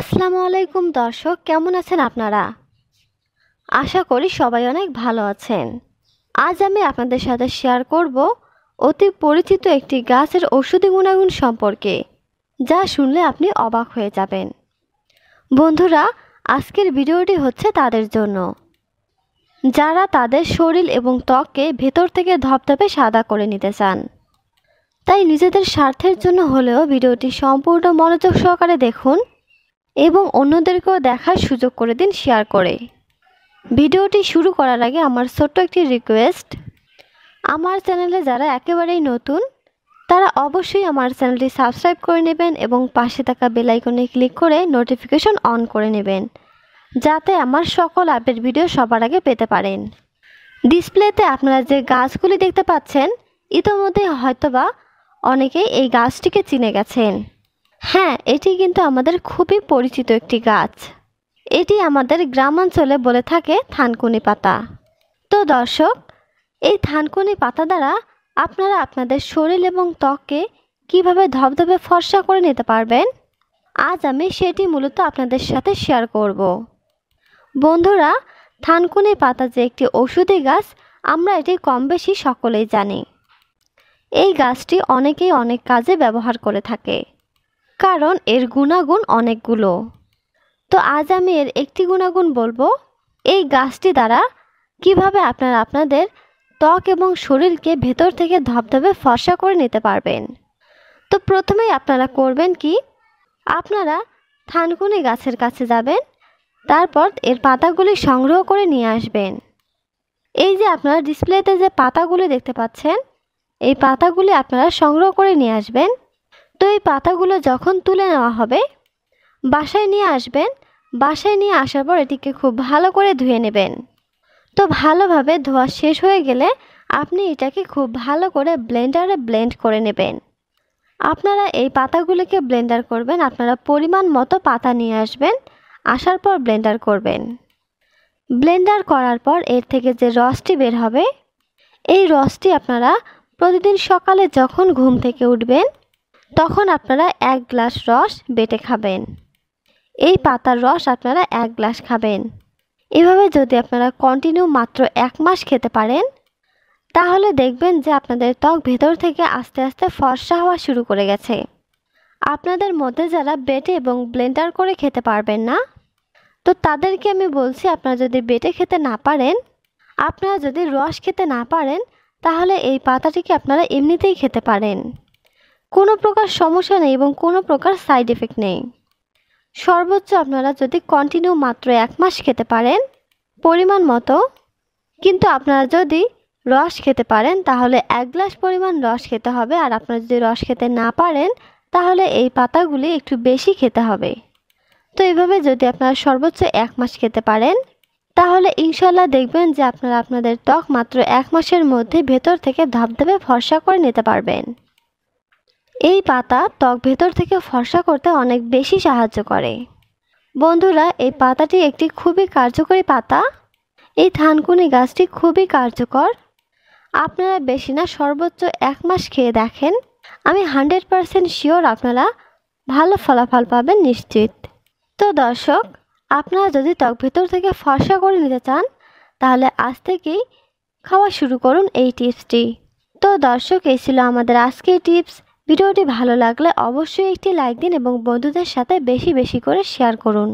আসসালামু আলাইকুম দর্শক কেমন আছেন আপনারা আশা করি সবাই অনেক ভালো আছেন আজ আমি আপনাদের সাথে শেয়ার করব অতি পরিচিত একটি গাছের ওষুধি গুণাগুণ সম্পর্কে যা শুনলে আপনি অবাক হয়ে যাবেন বন্ধুরা আজকের ভিডিওটি হচ্ছে তাদের জন্য যারা তাদের শরীর এবং ত্বককে ভেতর থেকে ধপধপে সাদা করে নিতে চান তাই নিজেদের স্বার্থের জন্য হলেও ভিডিওটি সম্পূর্ণ মনোযোগ সহকারে দেখুন এবং অন্যদেরকেও দেখার সুযোগ করে দিন শেয়ার করে ভিডিওটি শুরু করার আগে আমার ছোট্ট একটি রিকোয়েস্ট আমার চ্যানেলে যারা একেবারেই নতুন তারা অবশ্যই আমার চ্যানেলটি সাবস্ক্রাইব করে নেবেন এবং পাশে থাকা বেলাইকনে ক্লিক করে নোটিফিকেশন অন করে নেবেন যাতে আমার সকল আপডেট ভিডিও সবার আগে পেতে পারেন ডিসপ্লেতে আপনারা যে গাছগুলি দেখতে পাচ্ছেন ইতোমধ্যে হয়তোবা অনেকেই এই গাছটিকে চিনে গেছেন হ্যাঁ এটি কিন্তু আমাদের খুবই পরিচিত একটি গাছ এটি আমাদের গ্রামাঞ্চলে বলে থাকে থানকুনি পাতা তো দর্শক এই থানকুনি পাতা দ্বারা আপনারা আপনাদের শরীর এবং ত্বককে কিভাবে ধবধবে ফর্সা করে নিতে পারবেন আজ আমি সেটি মূলত আপনাদের সাথে শেয়ার করব বন্ধুরা থানকুনি পাতা যে একটি ওষুধি গাছ আমরা এটি কম বেশি সকলেই জানি এই গাছটি অনেকেই অনেক কাজে ব্যবহার করে থাকে কারণ এর গুণাগুণ অনেকগুলো তো আজ আমি এর একটি গুণাগুণ বলবো এই গাছটি দ্বারা কিভাবে আপনারা আপনাদের ত্বক এবং শরীরকে ভেতর থেকে ধপধপে ফর্সা করে নিতে পারবেন তো প্রথমেই আপনারা করবেন কি আপনারা থানকুনি গাছের কাছে যাবেন তারপর এর পাতাগুলি সংগ্রহ করে নিয়ে আসবেন এই যে আপনারা ডিসপ্লেতে যে পাতাগুলি দেখতে পাচ্ছেন এই পাতাগুলি আপনারা সংগ্রহ করে নিয়ে আসবেন তো এই পাতাগুলো যখন তুলে নেওয়া হবে বাসায় নিয়ে আসবেন বাসায় নিয়ে আসার পর এটিকে খুব ভালো করে ধুয়ে নেবেন তো ভালোভাবে ধোয়া শেষ হয়ে গেলে আপনি এটাকে খুব ভালো করে ব্লেন্ডারে ব্লেন্ড করে নেবেন আপনারা এই পাতাগুলোকে ব্লেন্ডার করবেন আপনারা পরিমাণ মতো পাতা নিয়ে আসবেন আসার পর ব্লেন্ডার করবেন ব্লেন্ডার করার পর এর থেকে যে রসটি বের হবে এই রসটি আপনারা প্রতিদিন সকালে যখন ঘুম থেকে উঠবেন তখন আপনারা এক গ্লাস রস বেটে খাবেন এই পাতার রস আপনারা এক গ্লাস খাবেন এভাবে যদি আপনারা কন্টিনিউ মাত্র এক মাস খেতে পারেন তাহলে দেখবেন যে আপনাদের ত্বক ভেতর থেকে আস্তে আস্তে ফর্সা হওয়া শুরু করে গেছে আপনাদের মধ্যে যারা বেটে এবং ব্লেন্ডার করে খেতে পারবেন না তো তাদেরকে আমি বলছি আপনারা যদি বেটে খেতে না পারেন আপনারা যদি রস খেতে না পারেন তাহলে এই পাতাটিকে আপনারা এমনিতেই খেতে পারেন কোনো প্রকার সমস্যা নেই এবং কোনো প্রকার সাইড এফেক্ট নেই সর্বোচ্চ আপনারা যদি কন্টিনিউ মাত্র এক মাস খেতে পারেন পরিমাণ মতো কিন্তু আপনারা যদি রস খেতে পারেন তাহলে এক গ্লাস পরিমাণ রস খেতে হবে আর আপনারা যদি রস খেতে না পারেন তাহলে এই পাতাগুলি একটু বেশি খেতে হবে তো এইভাবে যদি আপনারা সর্বোচ্চ এক মাস খেতে পারেন তাহলে ইনশাল্লাহ দেখবেন যে আপনারা আপনাদের ত্বক মাত্র এক মাসের মধ্যে ভেতর থেকে ধাপ ধাপে ফর্সা করে নিতে পারবেন এই পাতা ত্বক ভেতর থেকে ফর্সা করতে অনেক বেশি সাহায্য করে বন্ধুরা এই পাতাটি একটি খুবই কার্যকরী পাতা এই থানকুনি গাছটি খুবই কার্যকর আপনারা বেশি না সর্বোচ্চ এক মাস খেয়ে দেখেন আমি হান্ড্রেড পারসেন্ট শিওর আপনারা ভালো ফলাফল পাবেন নিশ্চিত তো দর্শক আপনারা যদি ত্বক ভেতর থেকে ফর্সা করে নিতে চান তাহলে আজ থেকেই খাওয়া শুরু করুন এই টিপসটি তো দর্শক এই ছিল আমাদের আজকের টিপস ভিডিওটি ভালো লাগলে অবশ্যই একটি লাইক দিন এবং বন্ধুদের সাথে বেশি বেশি করে শেয়ার করুন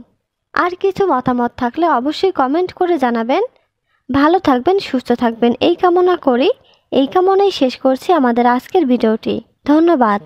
আর কিছু মতামত থাকলে অবশ্যই কমেন্ট করে জানাবেন ভালো থাকবেন সুস্থ থাকবেন এই কামনা করি এই কামনাই শেষ করছি আমাদের আজকের ভিডিওটি ধন্যবাদ